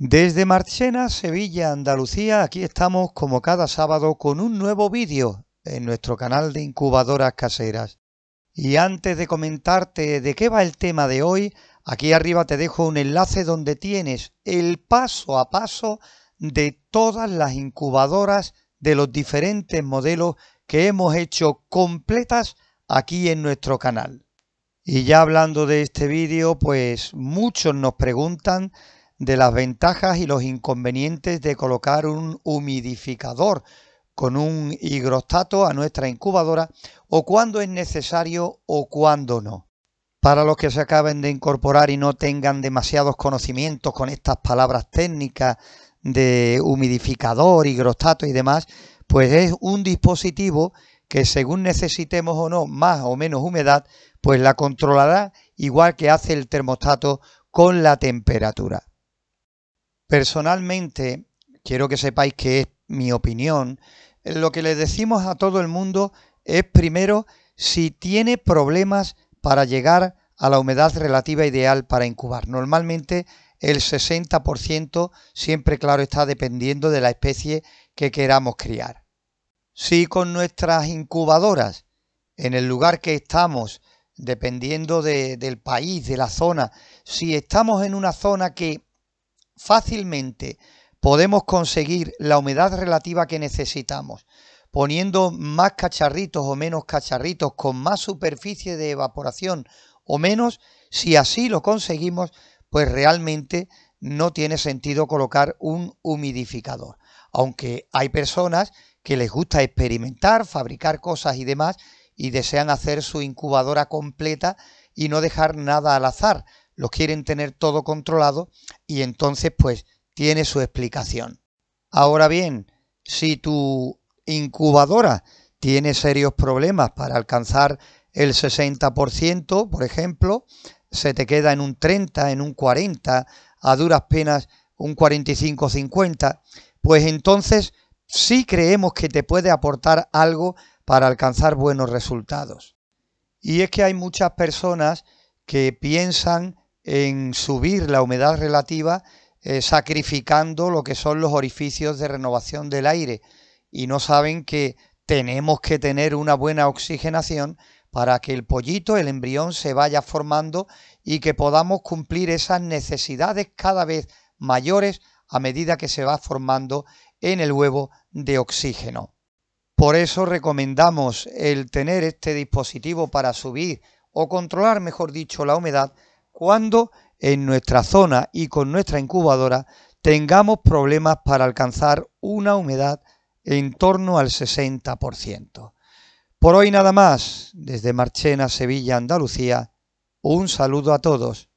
Desde Marchena, Sevilla, Andalucía, aquí estamos como cada sábado con un nuevo vídeo en nuestro canal de incubadoras caseras. Y antes de comentarte de qué va el tema de hoy, aquí arriba te dejo un enlace donde tienes el paso a paso de todas las incubadoras de los diferentes modelos que hemos hecho completas aquí en nuestro canal. Y ya hablando de este vídeo, pues muchos nos preguntan de las ventajas y los inconvenientes de colocar un humidificador con un higrostato a nuestra incubadora o cuando es necesario o cuando no. Para los que se acaben de incorporar y no tengan demasiados conocimientos con estas palabras técnicas de humidificador, higrostato y demás, pues es un dispositivo que según necesitemos o no más o menos humedad, pues la controlará igual que hace el termostato con la temperatura. Personalmente, quiero que sepáis que es mi opinión, lo que le decimos a todo el mundo es primero si tiene problemas para llegar a la humedad relativa ideal para incubar. Normalmente el 60% siempre, claro, está dependiendo de la especie que queramos criar. Si con nuestras incubadoras, en el lugar que estamos, dependiendo del país, de la zona, si estamos en una zona que fácilmente podemos conseguir la humedad relativa que necesitamos, poniendo más cacharritos o menos cacharritos, con más superficie de evaporación o menos, si así lo conseguimos, pues realmente no tiene sentido colocar un humidificador. Aunque hay personas que les gusta experimentar, fabricar cosas y demás, y desean hacer su incubadora completa y no dejar nada al azar, los quieren tener todo controlado y entonces pues tiene su explicación. Ahora bien, si tu incubadora tiene serios problemas para alcanzar el 60%, por ejemplo, se te queda en un 30, en un 40, a duras penas un 45 50, pues entonces sí creemos que te puede aportar algo para alcanzar buenos resultados. Y es que hay muchas personas que piensan en subir la humedad relativa eh, sacrificando lo que son los orificios de renovación del aire y no saben que tenemos que tener una buena oxigenación para que el pollito, el embrión se vaya formando y que podamos cumplir esas necesidades cada vez mayores a medida que se va formando en el huevo de oxígeno. Por eso recomendamos el tener este dispositivo para subir o controlar, mejor dicho, la humedad cuando en nuestra zona y con nuestra incubadora tengamos problemas para alcanzar una humedad en torno al 60%. Por hoy nada más, desde Marchena, Sevilla, Andalucía, un saludo a todos